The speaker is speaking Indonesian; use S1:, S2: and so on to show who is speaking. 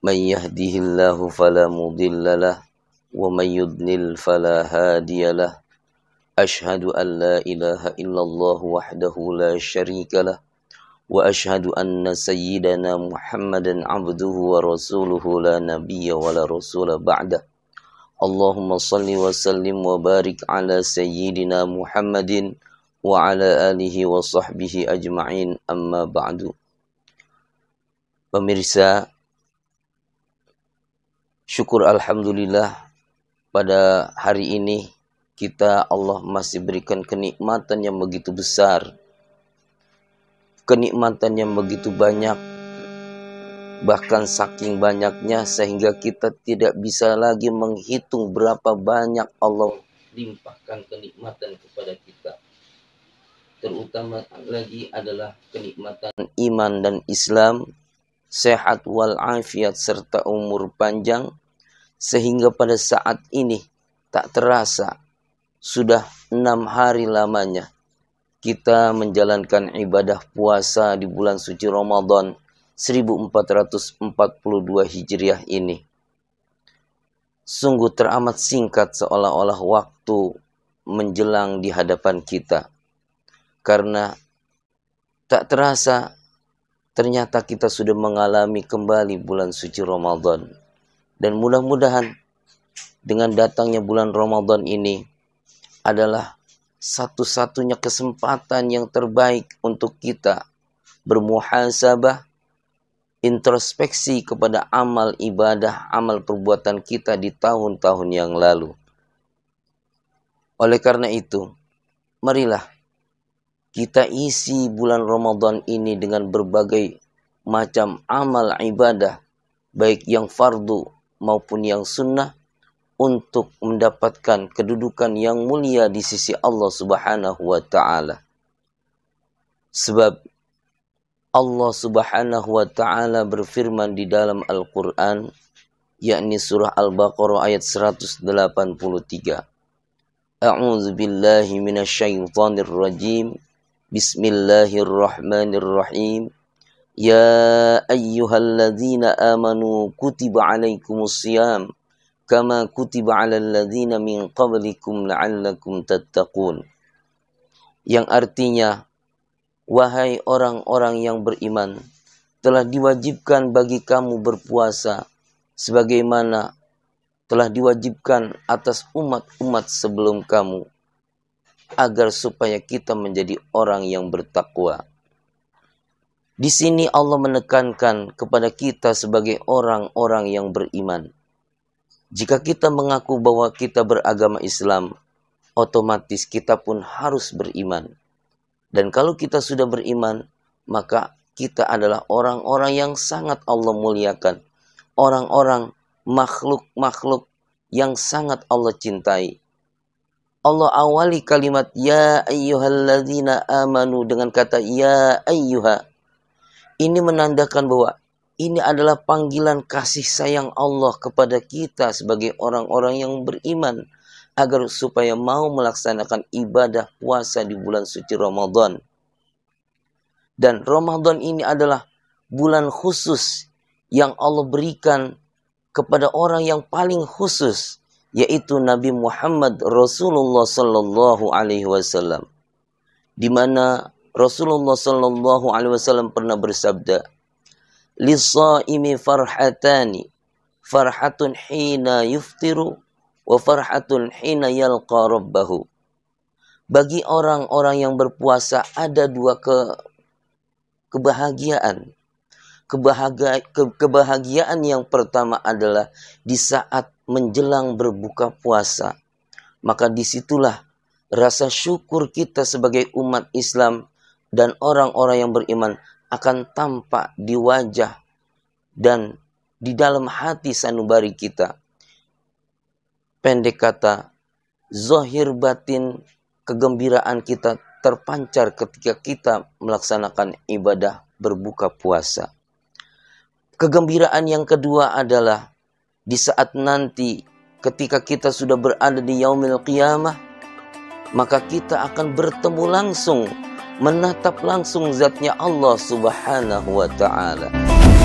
S1: من يهده الله فلا مضل له ومن يضلل فلا هادي له أشهد أن لا إله إلا الله وحده لا شريك له وأشهد أن سيدنا محمدا عبده ورسوله لا نبي ولا رسول بعده اللهم صل وسلم وبارك على سيدنا محمد وعلى آله وصحبه أجمعين أما بعد Pemirsa Syukur Alhamdulillah pada hari ini kita Allah masih berikan kenikmatan yang begitu besar. Kenikmatan yang begitu banyak. Bahkan saking banyaknya sehingga kita tidak bisa lagi menghitung berapa banyak Allah limpahkan kenikmatan kepada kita. Terutama lagi adalah kenikmatan iman dan Islam, sehat wal afiat serta umur panjang sehingga pada saat ini tak terasa sudah enam hari lamanya kita menjalankan ibadah puasa di bulan suci Ramadan 1442 Hijriah ini. Sungguh teramat singkat seolah-olah waktu menjelang di hadapan kita. Karena tak terasa ternyata kita sudah mengalami kembali bulan suci Ramadan. Dan mudah-mudahan dengan datangnya bulan Ramadan ini adalah satu-satunya kesempatan yang terbaik untuk kita bermuhasabah, introspeksi kepada amal ibadah, amal perbuatan kita di tahun-tahun yang lalu. Oleh karena itu, marilah kita isi bulan Ramadan ini dengan berbagai macam amal ibadah, baik yang fardu maupun yang sunnah untuk mendapatkan kedudukan yang mulia di sisi Allah Subhanahu wa taala. Sebab Allah Subhanahu wa taala berfirman di dalam Al-Qur'an yakni surah Al-Baqarah ayat 183. A'udzu billahi minasyaitonir rajim. Bismillahirrahmanirrahim. يا أيها الذين آمنوا كتب عليكم الصيام كما كتب على الذين من قبلكم لعلكم تتقون yang artinya wahai orang-orang yang beriman telah diwajibkan bagi kamu berpuasa sebagaimana telah diwajibkan atas umat-umat sebelum kamu agar supaya kita menjadi orang yang bertakwa di sini Allah menekankan kepada kita sebagai orang-orang yang beriman. Jika kita mengaku bahwa kita beragama Islam, otomatis kita pun harus beriman. Dan kalau kita sudah beriman, maka kita adalah orang-orang yang sangat Allah muliakan. Orang-orang makhluk-makhluk yang sangat Allah cintai. Allah awali kalimat ya ayyuhalladzina amanu dengan kata ya ayyuha ini menandakan bahwa ini adalah panggilan kasih sayang Allah kepada kita sebagai orang-orang yang beriman agar supaya mau melaksanakan ibadah puasa di bulan suci Ramadan. Dan Ramadan ini adalah bulan khusus yang Allah berikan kepada orang yang paling khusus yaitu Nabi Muhammad Rasulullah sallallahu alaihi wasallam di mana Rasulullah Shallallahu Alaihi Wasallam pernah bersabda, "Lisaimi farhatani, farhatun hina yuftiru, wa farhatun hina yalqa rabbahu." Bagi orang-orang yang berpuasa ada dua ke, kebahagiaan. Kebahagia, ke, kebahagiaan yang pertama adalah di saat menjelang berbuka puasa. Maka disitulah rasa syukur kita sebagai umat Islam dan orang-orang yang beriman akan tampak di wajah dan di dalam hati sanubari kita. Pendek kata, zohir batin kegembiraan kita terpancar ketika kita melaksanakan ibadah berbuka puasa. Kegembiraan yang kedua adalah di saat nanti ketika kita sudah berada di yaumil qiyamah, maka kita akan bertemu langsung menatap langsung zatnya Allah Subhanahu wa taala.